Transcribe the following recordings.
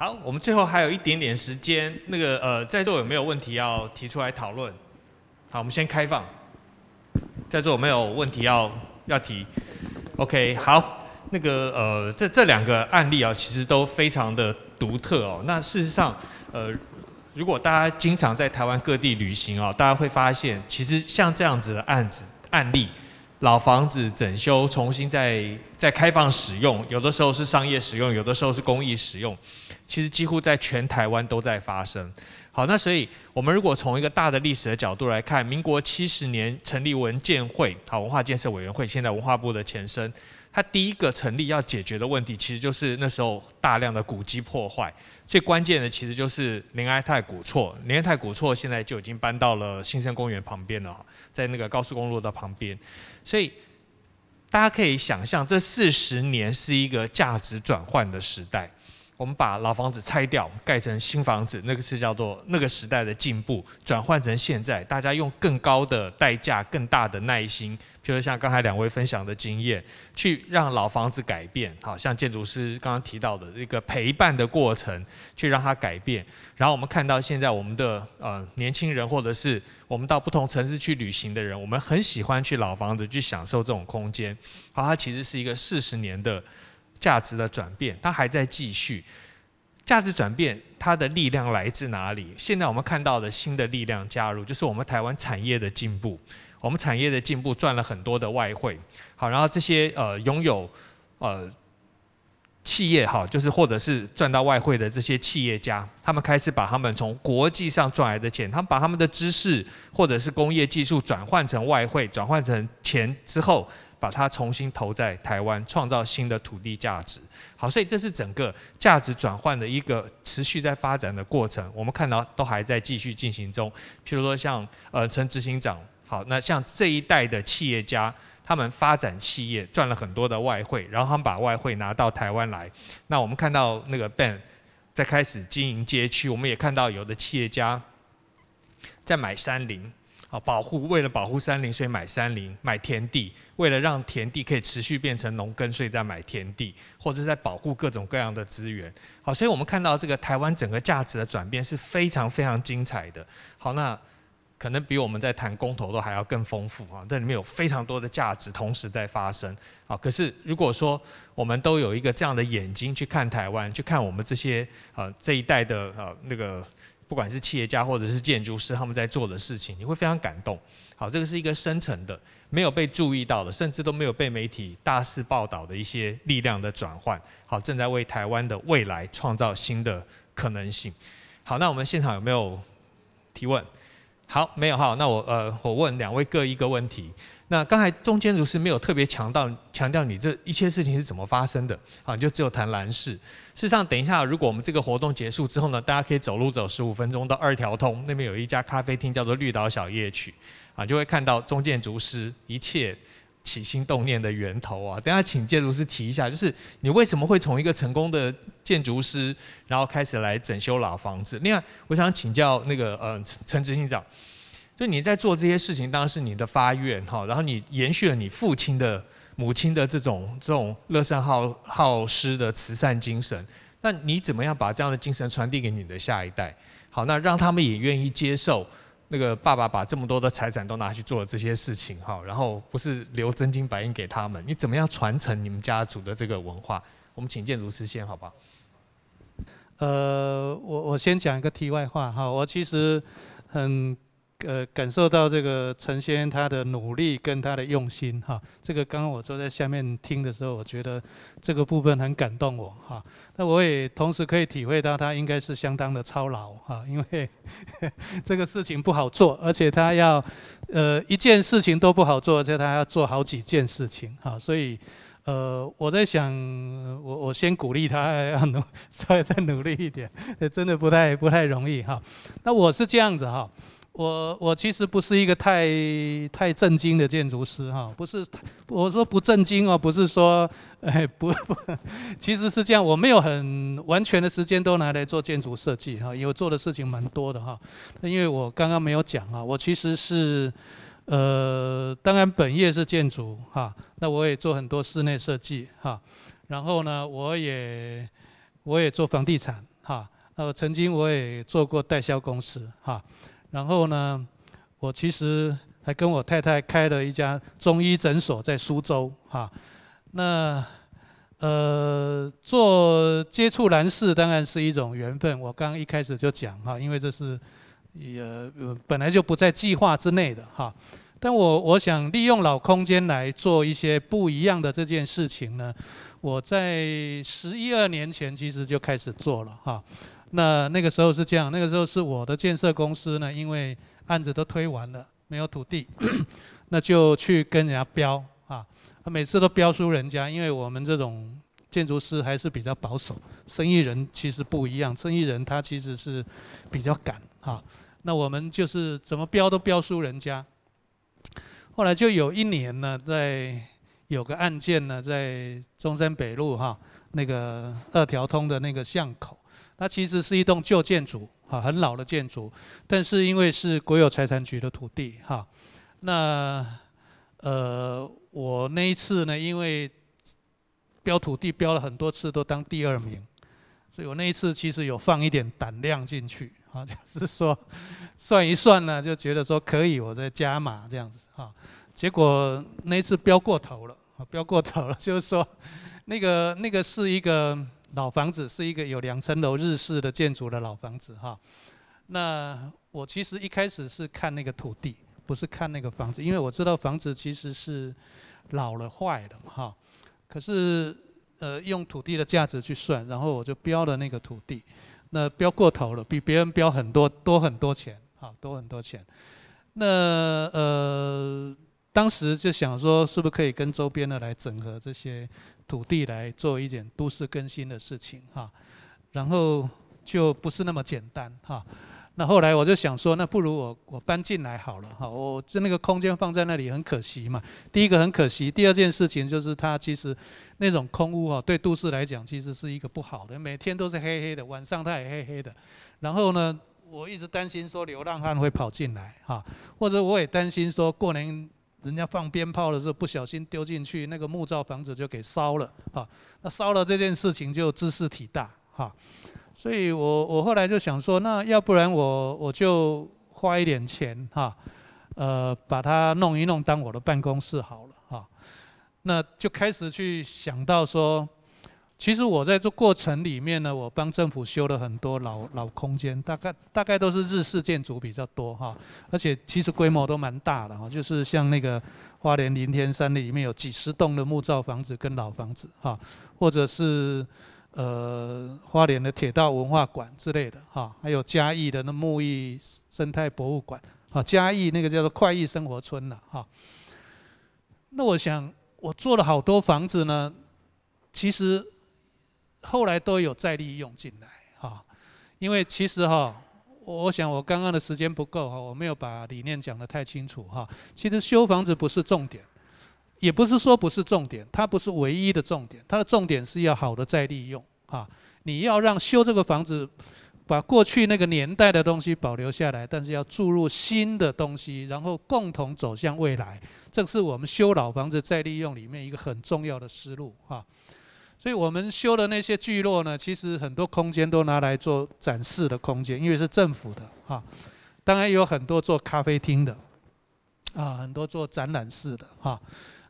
好，我们最后还有一点点时间，那个呃，在座有没有问题要提出来讨论？好，我们先开放，在座有没有问题要要提？OK，好，那个呃，这这两个案例啊，其实都非常的独特哦。那事实上，呃，如果大家经常在台湾各地旅行啊，大家会发现，其实像这样子的案子案例。老房子整修，重新再再开放使用，有的时候是商业使用，有的时候是公益使用，其实几乎在全台湾都在发生。好，那所以我们如果从一个大的历史的角度来看，民国七十年成立文建会，好，文化建设委员会，现在文化部的前身。它第一个成立要解决的问题，其实就是那时候大量的古迹破坏，最关键的其实就是林安泰古厝。林安泰古厝现在就已经搬到了新生公园旁边了，在那个高速公路的旁边，所以大家可以想象，这四十年是一个价值转换的时代。我们把老房子拆掉，盖成新房子，那个是叫做那个时代的进步。转换成现在，大家用更高的代价、更大的耐心，譬如像刚才两位分享的经验，去让老房子改变。好，像建筑师刚刚提到的一个陪伴的过程，去让它改变。然后我们看到现在我们的呃年轻人，或者是我们到不同城市去旅行的人，我们很喜欢去老房子去享受这种空间。好，它其实是一个四十年的。价值的转变，它还在继续。价值转变，它的力量来自哪里？现在我们看到的新的力量加入，就是我们台湾产业的进步。我们产业的进步赚了很多的外汇，好，然后这些呃拥有呃企业，好，就是或者是赚到外汇的这些企业家，他们开始把他们从国际上赚来的钱，他们把他们的知识或者是工业技术转换成外汇，转换成钱之后。把它重新投在台湾，创造新的土地价值。好，所以这是整个价值转换的一个持续在发展的过程。我们看到都还在继续进行中。譬如说，像呃，陈执行长，好，那像这一代的企业家，他们发展企业赚了很多的外汇，然后他们把外汇拿到台湾来。那我们看到那个 Ben 在开始经营街区，我们也看到有的企业家在买山林。啊保护为了保护山林，所以买山林，买田地，为了让田地可以持续变成农耕，所以在买田地，或者在保护各种各样的资源。好，所以我们看到这个台湾整个价值的转变是非常非常精彩的。好，那可能比我们在谈公投都还要更丰富啊，这里面有非常多的价值同时在发生。好，可是如果说我们都有一个这样的眼睛去看台湾，去看我们这些啊这一代的啊那个。不管是企业家或者是建筑师，他们在做的事情，你会非常感动。好，这个是一个深层的、没有被注意到的，甚至都没有被媒体大肆报道的一些力量的转换。好，正在为台湾的未来创造新的可能性。好，那我们现场有没有提问？好，没有哈。那我呃，我问两位各一个问题。那刚才中建筑师没有特别强调强调你这一切事情是怎么发生的。好，你就只有谈蓝氏。事实上，等一下，如果我们这个活动结束之后呢，大家可以走路走十五分钟到二条通那边有一家咖啡厅叫做绿岛小夜曲，啊，就会看到中建筑师一切起心动念的源头啊。等下请建筑师提一下，就是你为什么会从一个成功的建筑师，然后开始来整修老房子？另外，我想请教那个呃陈陈执行长，就你在做这些事情，当然是你的发愿哈，然后你延续了你父亲的。母亲的这种这种乐善好好施的慈善精神，那你怎么样把这样的精神传递给你的下一代？好，那让他们也愿意接受那个爸爸把这么多的财产都拿去做了这些事情，好，然后不是留真金白银给他们，你怎么样传承你们家族的这个文化？我们请建筑师先，好不好？呃，我我先讲一个题外话哈，我其实很。呃，感受到这个陈先生他的努力跟他的用心哈，这个刚刚我坐在下面听的时候，我觉得这个部分很感动我哈。那我也同时可以体会到他应该是相当的操劳哈，因为 这个事情不好做，而且他要呃一件事情都不好做，而且他要做好几件事情哈。所以呃，我在想，我我先鼓励他要努，稍微再努力一点，真的不太不太容易哈。那我是这样子哈。我我其实不是一个太太震惊的建筑师哈，不是，我说不震惊哦，不是说，哎不不，其实是这样，我没有很完全的时间都拿来做建筑设计哈，因为做的事情蛮多的哈，因为我刚刚没有讲啊，我其实是，呃，当然本业是建筑哈，那我也做很多室内设计哈，然后呢，我也我也做房地产哈，呃，曾经我也做过代销公司哈。然后呢，我其实还跟我太太开了一家中医诊所在苏州哈。那呃做接触男士当然是一种缘分，我刚一开始就讲哈，因为这是也本来就不在计划之内的哈。但我我想利用老空间来做一些不一样的这件事情呢，我在十一二年前其实就开始做了哈。那那个时候是这样，那个时候是我的建设公司呢，因为案子都推完了，没有土地，那就去跟人家标啊，每次都标输人家。因为我们这种建筑师还是比较保守，生意人其实不一样，生意人他其实是比较赶啊。那我们就是怎么标都标输人家。后来就有一年呢，在有个案件呢，在中山北路哈那个二条通的那个巷口。它其实是一栋旧建筑，哈，很老的建筑，但是因为是国有财产局的土地，哈，那，呃，我那一次呢，因为标土地标了很多次都当第二名，所以我那一次其实有放一点胆量进去，啊，就是说算一算呢，就觉得说可以，我再加码这样子，哈，结果那一次标过头了，啊，标过头了，就是说那个那个是一个。老房子是一个有两层楼日式的建筑的老房子哈，那我其实一开始是看那个土地，不是看那个房子，因为我知道房子其实是老了坏了哈，可是呃用土地的价值去算，然后我就标了那个土地，那标过头了，比别人标很多多很多钱，好多很多钱，那呃当时就想说是不是可以跟周边的来整合这些。土地来做一点都市更新的事情哈，然后就不是那么简单哈。那后来我就想说，那不如我我搬进来好了哈。我就那个空间放在那里很可惜嘛。第一个很可惜，第二件事情就是它其实那种空屋哈，对都市来讲其实是一个不好的，每天都是黑黑的，晚上它也黑黑的。然后呢，我一直担心说流浪汉会跑进来哈，或者我也担心说过年。人家放鞭炮的时候不小心丢进去，那个木造房子就给烧了啊！那烧了这件事情就知事体大哈，所以我我后来就想说，那要不然我我就花一点钱哈，呃，把它弄一弄当我的办公室好了哈，那就开始去想到说。其实我在这过程里面呢，我帮政府修了很多老老空间，大概大概都是日式建筑比较多哈，而且其实规模都蛮大的哈，就是像那个花莲林天山里面有几十栋的木造房子跟老房子哈，或者是呃花莲的铁道文化馆之类的哈，还有嘉义的那木艺生态博物馆哈，嘉义那个叫做快意生活村了哈。那我想我做了好多房子呢，其实。后来都有再利用进来，哈，因为其实哈，我想我刚刚的时间不够哈，我没有把理念讲得太清楚哈。其实修房子不是重点，也不是说不是重点，它不是唯一的重点，它的重点是要好的再利用，哈。你要让修这个房子，把过去那个年代的东西保留下来，但是要注入新的东西，然后共同走向未来，这是我们修老房子再利用里面一个很重要的思路，哈。所以我们修的那些聚落呢，其实很多空间都拿来做展示的空间，因为是政府的哈。当然有很多做咖啡厅的，啊，很多做展览室的哈。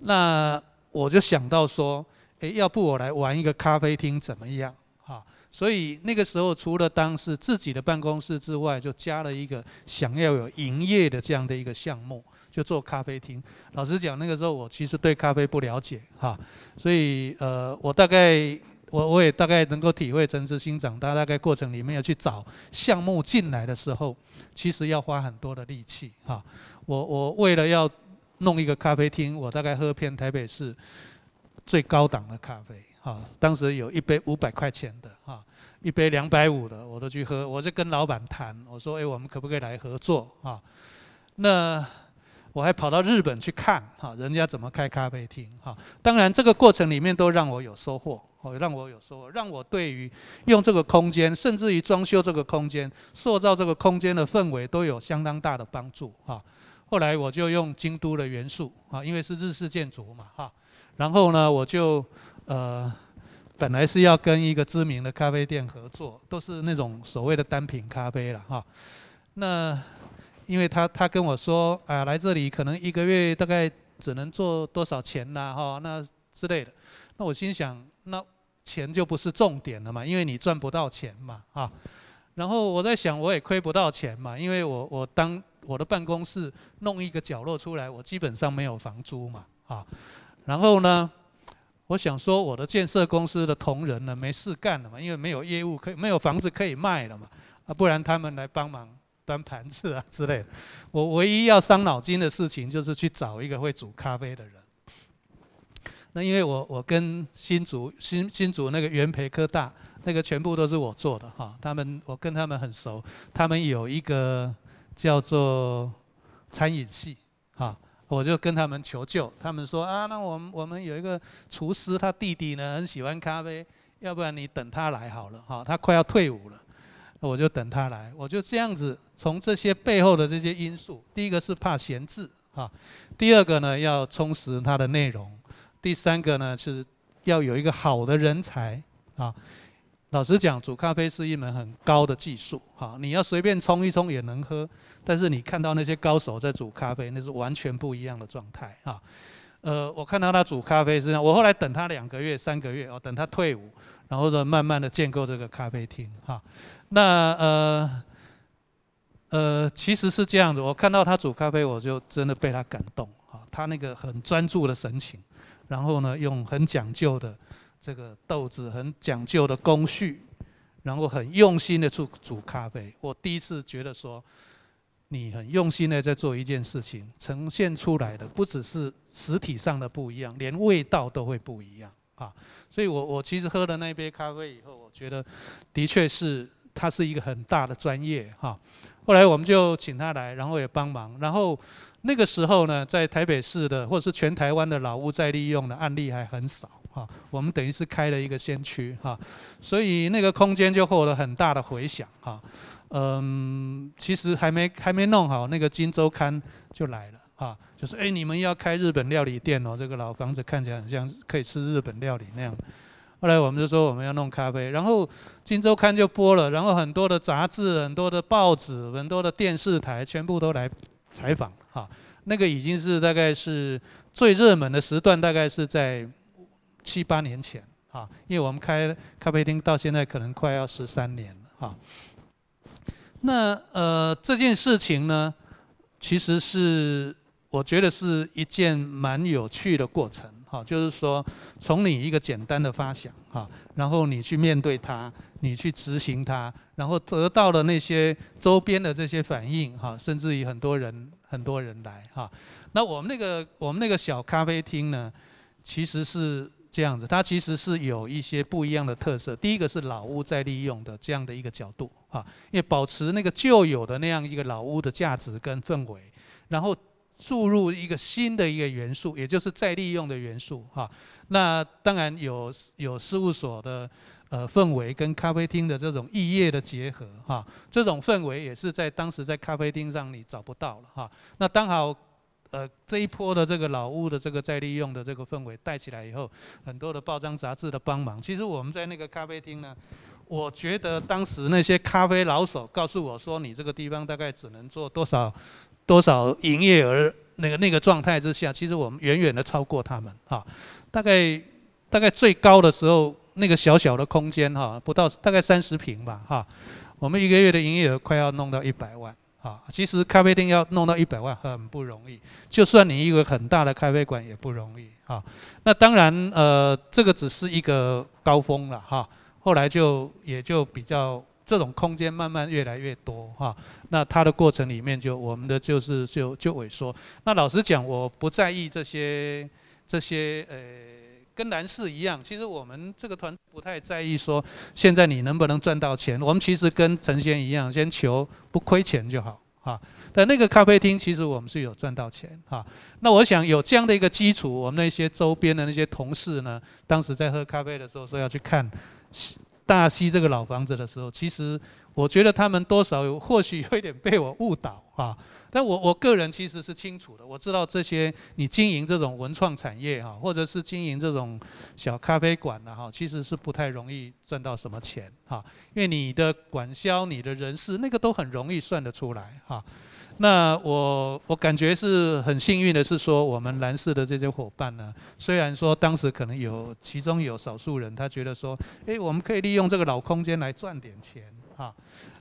那我就想到说，诶，要不我来玩一个咖啡厅怎么样？哈，所以那个时候除了当时自己的办公室之外，就加了一个想要有营业的这样的一个项目。就做咖啡厅，老实讲，那个时候我其实对咖啡不了解哈，所以呃，我大概我我也大概能够体会陈志新长大大概过程里面要去找项目进来的时候，其实要花很多的力气哈。我我为了要弄一个咖啡厅，我大概喝遍台北市最高档的咖啡哈，当时有一杯五百块钱的哈，一杯两百五的我都去喝。我就跟老板谈，我说哎，我们可不可以来合作啊？那我还跑到日本去看哈，人家怎么开咖啡厅哈。当然，这个过程里面都让我有收获，哦，让我有收获，让我对于用这个空间，甚至于装修这个空间、塑造这个空间的氛围，都有相当大的帮助哈。后来我就用京都的元素啊，因为是日式建筑嘛哈。然后呢，我就呃，本来是要跟一个知名的咖啡店合作，都是那种所谓的单品咖啡了哈。那。因为他他跟我说啊，来这里可能一个月大概只能做多少钱呐？哈，那之类的。那我心想，那钱就不是重点了嘛，因为你赚不到钱嘛，啊。然后我在想，我也亏不到钱嘛，因为我我当我的办公室弄一个角落出来，我基本上没有房租嘛，啊。然后呢，我想说，我的建设公司的同仁呢，没事干了嘛，因为没有业务可，以没有房子可以卖了嘛，啊，不然他们来帮忙。端盘子啊之类的，我唯一要伤脑筋的事情就是去找一个会煮咖啡的人。那因为我我跟新竹新新竹那个元培科大那个全部都是我做的哈，他们我跟他们很熟，他们有一个叫做餐饮系哈，我就跟他们求救，他们说啊那我们我们有一个厨师他弟弟呢很喜欢咖啡，要不然你等他来好了哈，他快要退伍了。我就等他来，我就这样子从这些背后的这些因素，第一个是怕闲置啊，第二个呢要充实它的内容，第三个呢是要有一个好的人才啊。老实讲，煮咖啡是一门很高的技术哈，你要随便冲一冲也能喝，但是你看到那些高手在煮咖啡，那是完全不一样的状态啊。呃，我看到他煮咖啡是这样，我后来等他两个月、三个月哦，等他退伍，然后呢慢慢的建构这个咖啡厅哈。那呃呃，其实是这样子。我看到他煮咖啡，我就真的被他感动啊。他那个很专注的神情，然后呢，用很讲究的这个豆子，很讲究的工序，然后很用心的去煮咖啡。我第一次觉得说，你很用心的在做一件事情，呈现出来的不只是实体上的不一样，连味道都会不一样啊。所以我我其实喝了那杯咖啡以后，我觉得的确是。他是一个很大的专业哈，后来我们就请他来，然后也帮忙。然后那个时候呢，在台北市的或者是全台湾的老屋再利用的案例还很少哈，我们等于是开了一个先驱哈，所以那个空间就获得了很大的回响哈。嗯，其实还没还没弄好，那个《金周刊》就来了哈，就是诶，你们要开日本料理店哦，这个老房子看起来很像可以吃日本料理那样。后来我们就说我们要弄咖啡，然后《金周刊》就播了，然后很多的杂志、很多的报纸、很多的电视台全部都来采访哈，那个已经是大概是最热门的时段，大概是在七八年前啊，因为我们开咖啡厅到现在可能快要十三年了哈。那呃这件事情呢，其实是我觉得是一件蛮有趣的过程。好，就是说，从你一个简单的发想哈，然后你去面对它，你去执行它，然后得到的那些周边的这些反应哈，甚至于很多人很多人来哈。那我们那个我们那个小咖啡厅呢，其实是这样子，它其实是有一些不一样的特色。第一个是老屋在利用的这样的一个角度哈，因为保持那个旧有的那样一个老屋的价值跟氛围，然后。注入一个新的一个元素，也就是再利用的元素哈。那当然有有事务所的呃氛围跟咖啡厅的这种异业的结合哈。这种氛围也是在当时在咖啡厅上你找不到了哈。那刚好呃这一波的这个老屋的这个再利用的这个氛围带起来以后，很多的报章杂志的帮忙。其实我们在那个咖啡厅呢，我觉得当时那些咖啡老手告诉我说，你这个地方大概只能做多少。多少营业额？那个那个状态之下，其实我们远远的超过他们哈，大概大概最高的时候，那个小小的空间哈，不到大概三十平吧哈。我们一个月的营业额快要弄到一百万啊。其实咖啡店要弄到一百万很不容易，就算你一个很大的咖啡馆也不容易啊。那当然呃，这个只是一个高峰了哈。后来就也就比较这种空间慢慢越来越多哈。那他的过程里面就我们的就是就就萎缩。那老实讲，我不在意这些这些呃，跟男士一样。其实我们这个团不太在意说现在你能不能赚到钱。我们其实跟陈先一样，先求不亏钱就好哈。但那个咖啡厅其实我们是有赚到钱哈。那我想有这样的一个基础，我们那些周边的那些同事呢，当时在喝咖啡的时候说要去看大溪这个老房子的时候，其实。我觉得他们多少 或许有一点被我误导啊，但我我个人其实是清楚的，我知道这些你经营这种文创产业哈，或者是经营这种小咖啡馆的哈，其实是不太容易赚到什么钱哈，因为你的管销、你的人事那个都很容易算得出来哈。那我我感觉是很幸运的是说，我们蓝氏的这些伙伴呢，虽然说当时可能有其中有少数人他觉得说，诶，我们可以利用这个老空间来赚点钱。啊，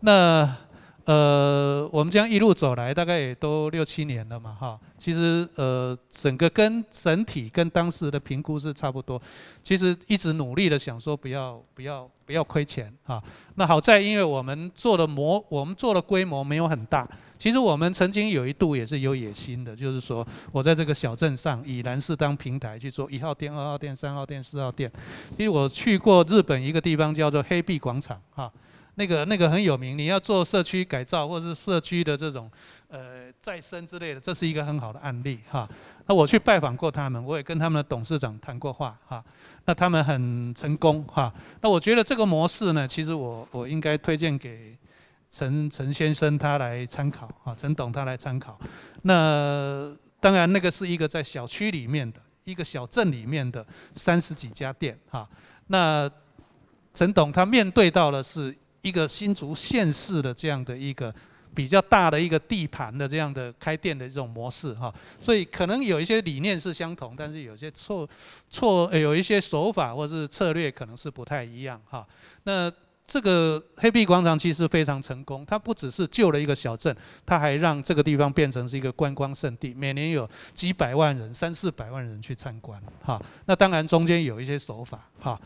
那呃，我们将一路走来，大概也都六七年了嘛，哈。其实呃，整个跟整体跟当时的评估是差不多。其实一直努力的想说不要不要不要亏钱啊。那好在，因为我们做的模，我们做的规模没有很大。其实我们曾经有一度也是有野心的，就是说我在这个小镇上以南市当平台去做一号店、二号店、三号店、四号店。因为我去过日本一个地方叫做黑壁广场，哈。那个那个很有名，你要做社区改造或者是社区的这种，呃，再生之类的，这是一个很好的案例哈。那我去拜访过他们，我也跟他们的董事长谈过话哈。那他们很成功哈。那我觉得这个模式呢，其实我我应该推荐给陈陈先生他来参考哈，陈董他来参考。那当然那个是一个在小区里面的一个小镇里面的三十几家店哈。那陈董他面对到了是。一个新竹县市的这样的一个比较大的一个地盘的这样的开店的这种模式哈，所以可能有一些理念是相同，但是有些错错有一些手法或是策略可能是不太一样哈。那这个黑壁广场其实非常成功，它不只是救了一个小镇，它还让这个地方变成是一个观光圣地，每年有几百万人、三四百万人去参观哈。那当然中间有一些手法哈。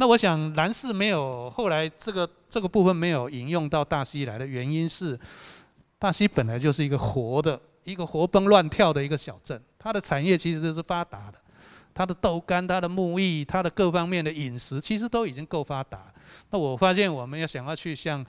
那我想，男士没有后来这个这个部分没有引用到大溪来的原因是，大溪本来就是一个活的，一个活蹦乱跳的一个小镇，它的产业其实是发达的，它的豆干、它的木艺、它的各方面的饮食其实都已经够发达。那我发现我们要想要去像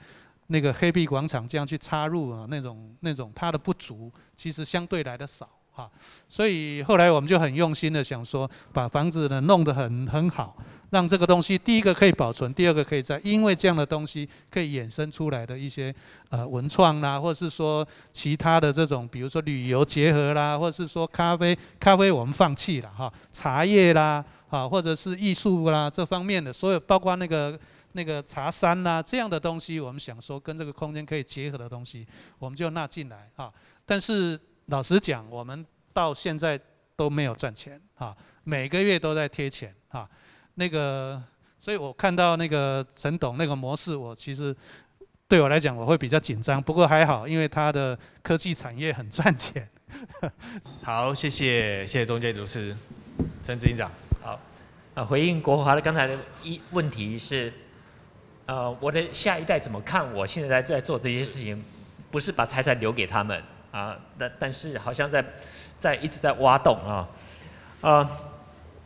那个黑壁广场这样去插入啊那种那种它的不足，其实相对来的少。啊，所以后来我们就很用心的想说，把房子呢弄得很很好，让这个东西第一个可以保存，第二个可以在，因为这样的东西可以衍生出来的一些呃文创啦，或者是说其他的这种，比如说旅游结合啦，或者是说咖啡，咖啡我们放弃了哈，茶叶啦啊，或者是艺术啦这方面的所有，包括那个那个茶山啦这样的东西，我们想说跟这个空间可以结合的东西，我们就纳进来哈。但是。老实讲，我们到现在都没有赚钱啊，每个月都在贴钱啊。那个，所以我看到那个陈董那个模式，我其实对我来讲我会比较紧张。不过还好，因为他的科技产业很赚钱。好，谢谢谢谢中介主持陈执行长。好，呃，回应国华的刚才的一问题是，呃，我的下一代怎么看我现在在做这些事情？不是把财产留给他们。啊，但但是好像在，在一直在挖洞啊，啊，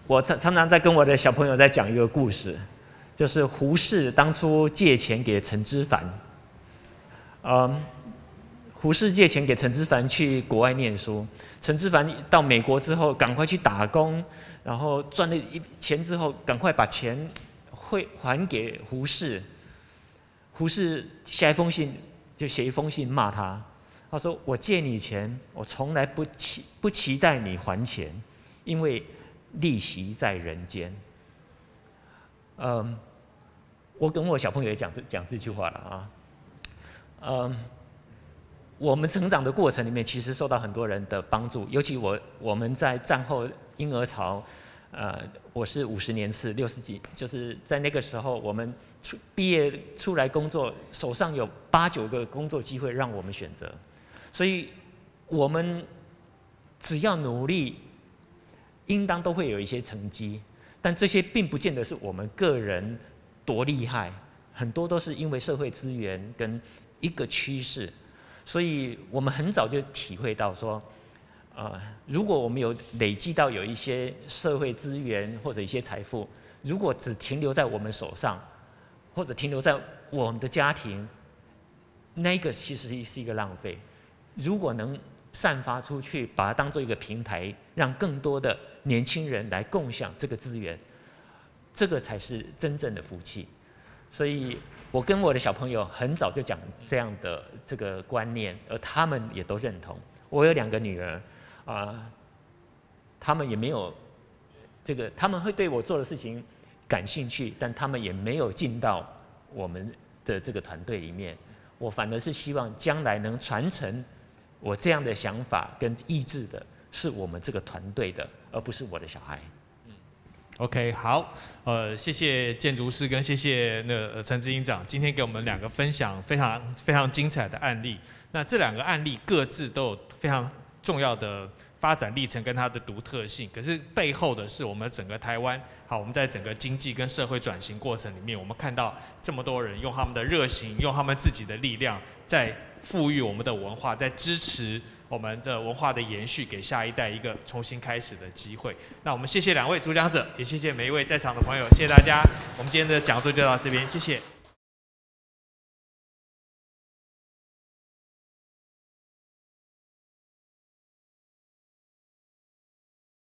我常常常在跟我的小朋友在讲一个故事，就是胡适当初借钱给陈之凡，嗯，胡适借钱给陈之凡去国外念书，陈之凡到美国之后赶快去打工，然后赚了一钱之后赶快把钱汇还给胡适，胡适写一封信就写一封信骂他。他说：“我借你钱，我从来不期不期待你还钱，因为利息在人间。”嗯，我跟我小朋友也讲这讲这句话了啊。嗯，我们成长的过程里面，其实受到很多人的帮助，尤其我我们在战后婴儿潮，呃，我是五十年是六十几，就是在那个时候，我们出毕业出来工作，手上有八九个工作机会让我们选择。所以，我们只要努力，应当都会有一些成绩。但这些并不见得是我们个人多厉害，很多都是因为社会资源跟一个趋势。所以，我们很早就体会到说，呃，如果我们有累积到有一些社会资源或者一些财富，如果只停留在我们手上，或者停留在我们的家庭，那个其实是一个浪费。如果能散发出去，把它当做一个平台，让更多的年轻人来共享这个资源，这个才是真正的福气。所以我跟我的小朋友很早就讲这样的这个观念，而他们也都认同。我有两个女儿，啊，他们也没有这个，他们会对我做的事情感兴趣，但他们也没有进到我们的这个团队里面。我反而是希望将来能传承。我这样的想法跟意志的是我们这个团队的，而不是我的小孩。嗯，OK，好，呃，谢谢建筑师跟谢谢那陈执行长，今天给我们两个分享非常非常精彩的案例。那这两个案例各自都有非常重要的。发展历程跟它的独特性，可是背后的是我们整个台湾，好，我们在整个经济跟社会转型过程里面，我们看到这么多人用他们的热情，用他们自己的力量，在赋予我们的文化，在支持我们的文化的延续，给下一代一个重新开始的机会。那我们谢谢两位主讲者，也谢谢每一位在场的朋友，谢谢大家。我们今天的讲座就到这边，谢谢。